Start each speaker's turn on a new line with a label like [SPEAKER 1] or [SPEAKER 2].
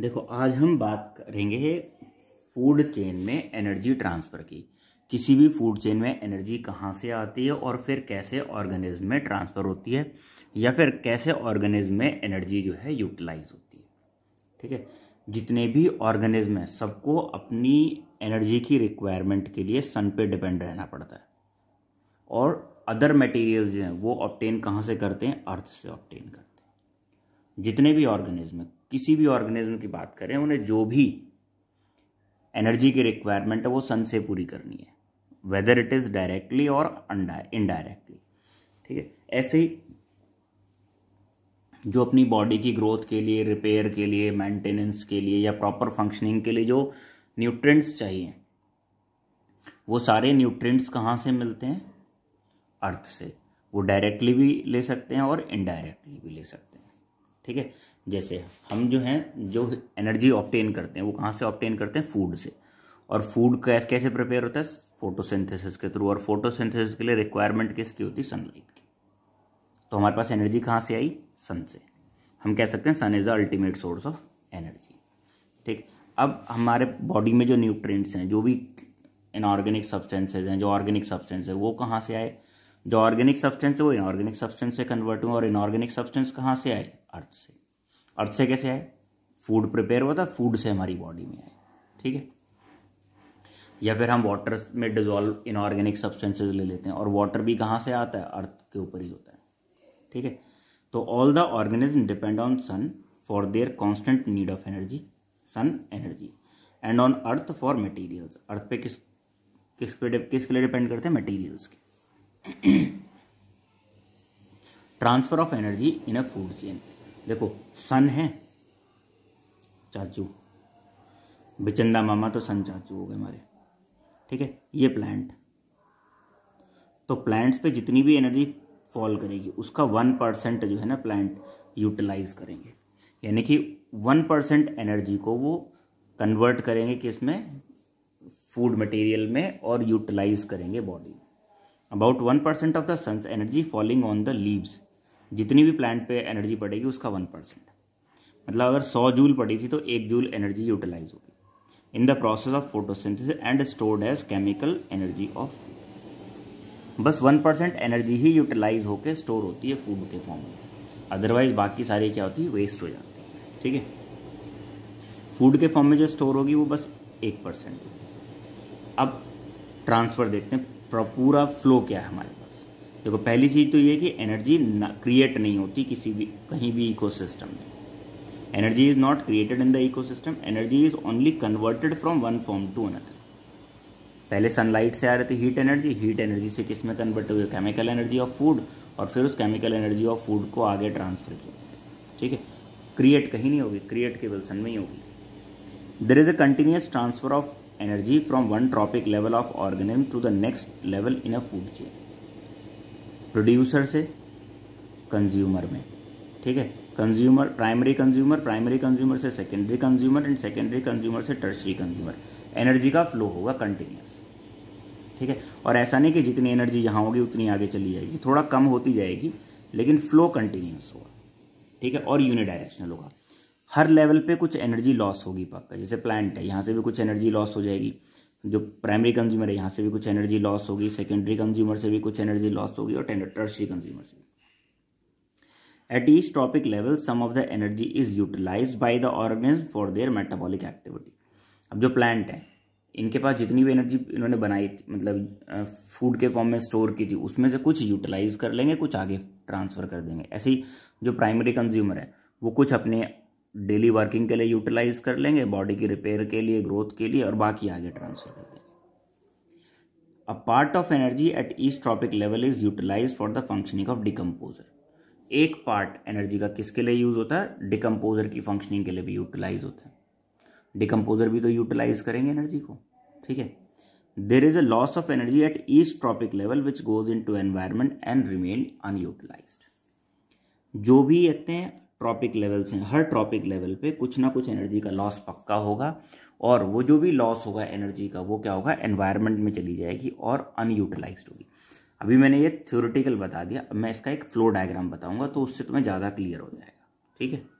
[SPEAKER 1] देखो आज हम बात करेंगे फूड चेन में एनर्जी ट्रांसफ़र की किसी भी फूड चेन में एनर्जी कहाँ से आती है और फिर कैसे ऑर्गेनिज्म में ट्रांसफ़र होती है या फिर कैसे ऑर्गेनिज्म में एनर्जी जो है यूटिलाइज होती है ठीक है जितने भी ऑर्गेनिज्म हैं सबको अपनी एनर्जी की रिक्वायरमेंट के लिए सन पे डिपेंड रहना पड़ता है और अदर मटेरियल्स जो हैं वो ऑप्टेन कहाँ से करते हैं अर्थ से ऑप्टेन करते हैं जितने भी ऑर्गेनिज्म किसी भी ऑर्गेनिज्म की बात करें उन्हें जो भी एनर्जी की रिक्वायरमेंट है वो सन से पूरी करनी है वेदर इट इज़ डायरेक्टली और इनडायरेक्टली ठीक है ऐसे ही जो अपनी बॉडी की ग्रोथ के लिए रिपेयर के लिए मेंटेनेंस के लिए या प्रॉपर फंक्शनिंग के लिए जो न्यूट्रिएंट्स चाहिए वो सारे न्यूट्रिएंट्स कहाँ से मिलते हैं अर्थ से वो डायरेक्टली भी ले सकते हैं और इनडायरेक्टली भी ले सकते हैं ठीक है जैसे हम जो हैं जो एनर्जी ऑप्टेन करते हैं वो कहाँ से ऑप्टेन करते हैं फूड से और फूड कैसे कैसे प्रिपेयर होता है फोटोसिंथेसिस के थ्रू और फोटोसिंथेसिस के लिए रिक्वायरमेंट किसकी होती है सनलाइट की तो हमारे पास एनर्जी कहाँ से आई सन से हम कह सकते हैं sun is the ultimate source of energy ठीक अब हमारे बॉडी में जो न्यूट्रिएंट्स हैं जो भी इनऑर्गेनिक सब्सटेंसेज हैं जो ऑर्गेनिक सब्सटेंस है वो कहाँ से आए जो ऑर्गेनिक सब्सटेंस है वो इनऑर्गेनिक सब्सटेंस से कन्वर्ट हुआ और इनऑर्गेनिक सब्सटेंस कहाँ से आए अर्थ से अर्थ से कैसे आए फूड प्रिपेयर हुआ था फूड से हमारी बॉडी में आए ठीक है या फिर हम वाटर में डिजॉल्व इनऑर्गेनिक सब्सटेंसेज ले लेते हैं और वाटर भी कहाँ से आता है अर्थ के ऊपर ही होता है ठीक है तो all the organism depend on sun for their constant need of energy sun energy and on earth for materials earth पे किस किस पे किसके लिए डिपेंड करते हैं मटीरियल्स के transfer of energy in a food chain देखो सन है चाचू बिचंदा मामा तो सन चाचू हो गए हमारे ठीक है ये प्लांट तो प्लांट्स पे जितनी भी एनर्जी फॉल करेगी उसका वन परसेंट जो है ना प्लांट यूटिलाइज करेंगे यानी कि वन परसेंट एनर्जी को वो कन्वर्ट करेंगे किसमें फूड मटेरियल में और यूटिलाइज करेंगे बॉडी में about one percent of the sun's energy falling on the leaves जितनी भी प्लांट पे एनर्जी पड़ेगी उसका वन परसेंट मतलब अगर सौ जूल पड़ी थी तो एक जूल एनर्जी यूटिलाइज होगी in the process of photosynthesis and stored as chemical energy of बस वन परसेंट एनर्जी ही यूटिलाइज होकर स्टोर होती है फूड के फॉर्म में अदरवाइज बाकी सारी क्या होती है वेस्ट हो जाती है ठीक है फूड के फॉर्म में जो स्टोर होगी वो बस एक परसेंट अब ट्रांसफ़र देखते हैं पूरा फ्लो क्या है हमारे पास देखो पहली चीज़ तो ये कि एनर्जी क्रिएट नहीं होती किसी भी कहीं भी इकोसिस्टम
[SPEAKER 2] में energy
[SPEAKER 1] is not created in the ecosystem energy is only converted from one form to another पहले सनलाइट से आ रही थी हीट एनर्जी हीट एनर्जी से किस में कन्वर्ट हुई केमिकल एनर्जी ऑफ फूड और फिर उस केमिकल एनर्जी ऑफ फूड को आगे ट्रांसफर किया ठीक है क्रिएट कहीं नहीं होगी क्रिएट केवल सन में ही होगी there is a continuous transfer of energy from one trophic level of organism to the next level in a food chain producer से कंज्यूमर में ठीक है consumer primary consumer primary consumer से secondary consumer and secondary consumer से tertiary consumer energy का flow होगा continuous ठीक है और ऐसा नहीं कि जितनी एनर्जी यहाँ होगी उतनी आगे चली जाएगी थोड़ा कम होती जाएगी लेकिन फ्लो कंटिन्यूस होगा ठीक है और यूनिडायरेक्शनल होगा हर लेवल पे कुछ एनर्जी लॉस होगी पक्का जैसे प्लांट है यहाँ से भी कुछ एनर्जी लॉस हो जाएगी जो प्राइमरी कंज्यूमर है यहाँ से भी कुछ एनर्जी लॉस होगी सेकेंडरी कंज्यूमर से भी कुछ एनर्जी लॉस होगी और टर्सरी कंज्यूमर से at each trophic level some of the energy is utilised by the organism for their metabolic activity अब जो प्लांट है इनके पास जितनी भी एनर्जी इन्होंने बनाई थी मतलब फूड के फॉर्म में स्टोर की थी उसमें से कुछ यूटिलाइज कर लेंगे कुछ आगे ट्रांसफर कर देंगे ऐसे ही जो प्राइमरी कंज्यूमर है वो कुछ अपने डेली वर्किंग के लिए यूटिलाइज कर लेंगे बॉडी की रिपेयर के लिए ग्रोथ के लिए और बाकी आगे ट्रांसफर कर देंगे a part of energy at each trophic level is utilised for the functioning of decomposer एक पार्ट एनर्जी का किसके लिए यूज होता है डिकम्पोजर की फंक्शनिंग के लिए भी यूटिलाइज होता है डिकम्पोजर भी तो यूटिलाइज करेंगे एनर्जी को ठीक है there is a loss of energy at each trophic level which goes into environment and remain unutilised जो भी इतने ट्रॉपिक लेवल्स हैं हर ट्रॉपिक लेवल पे कुछ ना कुछ एनर्जी का लॉस पक्का होगा और वो जो भी लॉस होगा एनर्जी का वो क्या होगा एनवायरनमेंट में चली जाएगी और अनयूटिलाइज होगी अभी मैंने ये थ्योरेटिकल बता दिया अब मैं इसका एक फ्लो डायग्राम बताऊंगा तो उससे तुम्हें ज़्यादा क्लियर हो जाएगा ठीक है